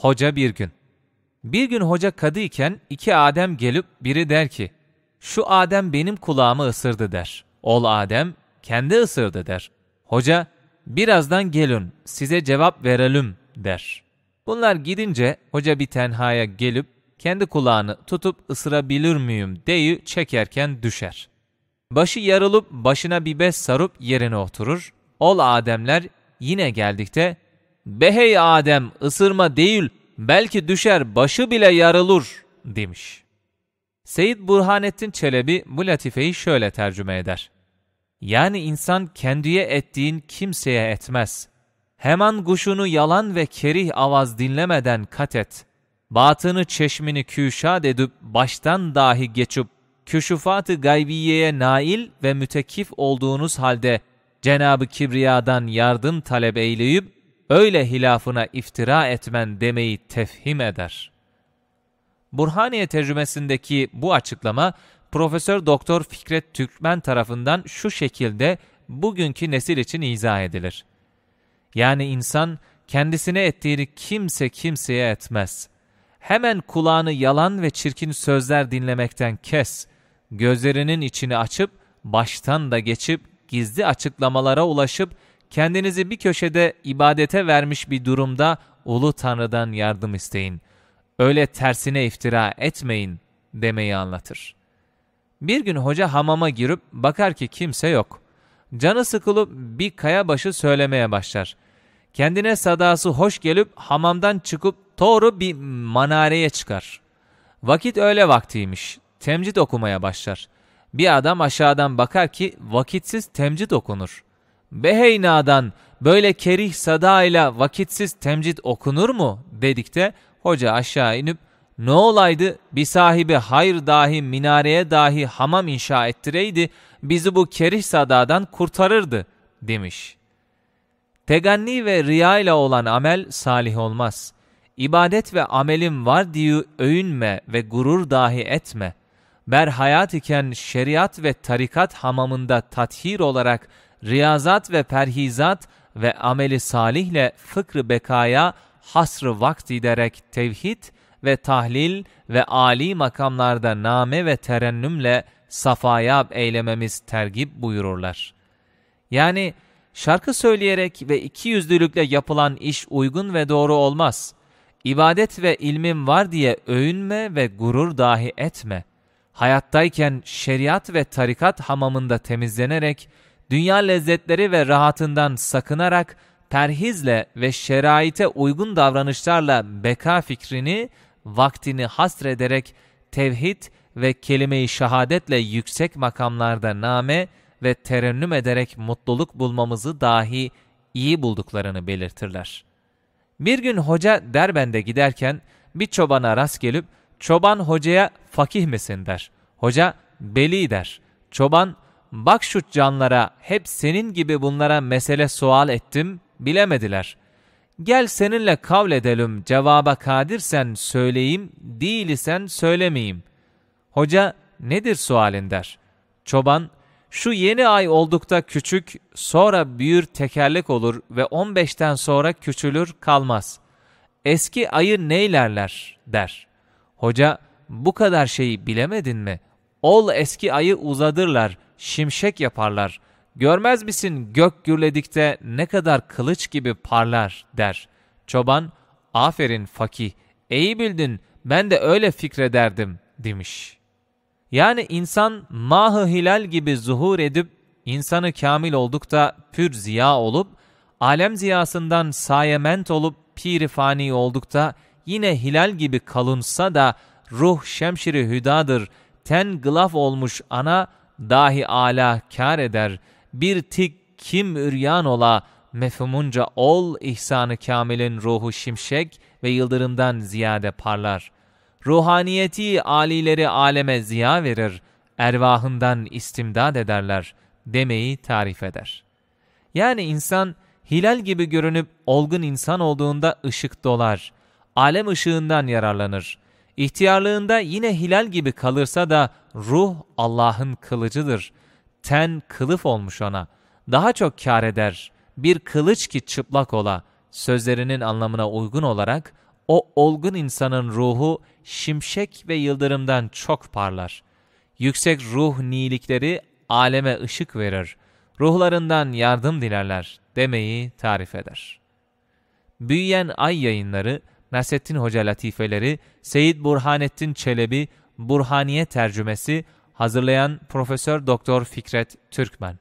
Hoca bir gün. Bir gün hoca kadı iken iki Adem gelip biri der ki, şu Adem benim kulağımı ısırdı der. Ol Adem kendi ısırdı der. Hoca, birazdan gelin size cevap verelim der. Bunlar gidince hoca bir tenhaya gelip kendi kulağını tutup ısırabilir miyim deyi çekerken düşer. Başı yarılıp başına bir bez sarıp yerine oturur. Ol Ademler yine geldikte Behey Adem ısırma değil belki düşer başı bile yarılır demiş. Seyyid Burhanettin Çelebi bu latifeyi şöyle tercüme eder. Yani insan kendiye ettiğin kimseye etmez. Hemen kuşunu yalan ve kerih avaz dinlemeden kat et. Batını çeşmini küşad edip baştan dahi geçip küşufat-ı gaybiyeye nail ve mütekif olduğunuz halde Cenabı Kibriya'dan yardım talep eyleyip öyle hilafına iftira etmen demeyi tefhim eder. Burhaniye tercümesindeki bu açıklama Profesör Doktor Fikret Türkmen tarafından şu şekilde bugünkü nesil için izah edilir. Yani insan kendisine ettiğini kimse kimseye etmez. Hemen kulağını yalan ve çirkin sözler dinlemekten kes. Gözlerinin içini açıp baştan da geçip gizli açıklamalara ulaşıp kendinizi bir köşede ibadete vermiş bir durumda ulu Tanrı'dan yardım isteyin. Öyle tersine iftira etmeyin demeyi anlatır. Bir gün hoca hamama girip bakar ki kimse yok. Canı sıkılıp bir kaya başı söylemeye başlar. Kendine sadası hoş gelip hamamdan çıkıp doğru bir manareye çıkar. Vakit öyle vaktiymiş. Temcid okumaya başlar. Bir adam aşağıdan bakar ki vakitsiz temcid okunur.'' Beheyna'dan böyle kerih sadayla vakitsiz temcit okunur mu dedik de hoca aşağı inip ne olaydı bir sahibi hayır dahi minareye dahi hamam inşa ettireydi bizi bu kerih sadadan kurtarırdı demiş. Teganni ve riya ile olan amel salih olmaz. İbadet ve amelim var diye övünme ve gurur dahi etme. Ber hayat iken şeriat ve tarikat hamamında tathir olarak riyazat ve perhizat ve ameli salihle fıkrı bekaya hasrı vakt ederek tevhid ve tahlil ve âli makamlarda name ve terennümle safaya eylememiz tergip buyururlar. Yani şarkı söyleyerek ve iki yüzlülükle yapılan iş uygun ve doğru olmaz. İbadet ve ilmin var diye övünme ve gurur dahi etme. Hayattayken şeriat ve tarikat hamamında temizlenerek, dünya lezzetleri ve rahatından sakınarak perhizle ve şeraite uygun davranışlarla beka fikrini, vaktini hasrederek tevhid ve kelime-i şehadetle yüksek makamlarda name ve terennüm ederek mutluluk bulmamızı dahi iyi bulduklarını belirtirler. Bir gün hoca Derbende giderken bir çobana rast gelip çoban hocaya fakih misin der. Hoca beli der. Çoban bak şu canlara hep senin gibi bunlara mesele sual ettim bilemediler. Gel seninle kavl edelim cevaba kadirsen söyleyeyim değil isen söylemeyeyim. Hoca nedir sualin der. Çoban şu yeni ay oldukta küçük sonra büyür tekerlek olur ve 15'ten sonra küçülür kalmaz. Eski ayı neylerler der. Hoca bu kadar şeyi bilemedin mi?'' Ol eski ayı uzadırlar, şimşek yaparlar. Görmez misin gök gürledikte ne kadar kılıç gibi parlar der. Çoban, aferin fakih, iyi bildin ben de öyle fikrederdim demiş. Yani insan mahı hilal gibi zuhur edip insanı kamil oldukta pür ziya olup, alem ziyasından sayement olup piri fani oldukta yine hilal gibi kalınsa da ruh şemşiri hüdadır, ten gılaf olmuş ana dahi ala kar eder. Bir tik kim üryan ola mefhumunca ol ihsanı kamilin ruhu şimşek ve yıldırımdan ziyade parlar. Ruhaniyeti alileri aleme ziya verir, ervahından istimdad ederler demeyi tarif eder. Yani insan hilal gibi görünüp olgun insan olduğunda ışık dolar, alem ışığından yararlanır.'' İhtiyarlığında yine hilal gibi kalırsa da ruh Allah'ın kılıcıdır. Ten kılıf olmuş ona. Daha çok kar eder. Bir kılıç ki çıplak ola. Sözlerinin anlamına uygun olarak o olgun insanın ruhu şimşek ve yıldırımdan çok parlar. Yüksek ruh nilikleri aleme ışık verir. Ruhlarından yardım dilerler demeyi tarif eder. Büyüyen ay yayınları Nasrettin Hoca latifeleri, Seyit Burhanettin Çelebi, Burhaniye tercümesi, hazırlayan Profesör Doktor Fikret Türkmen.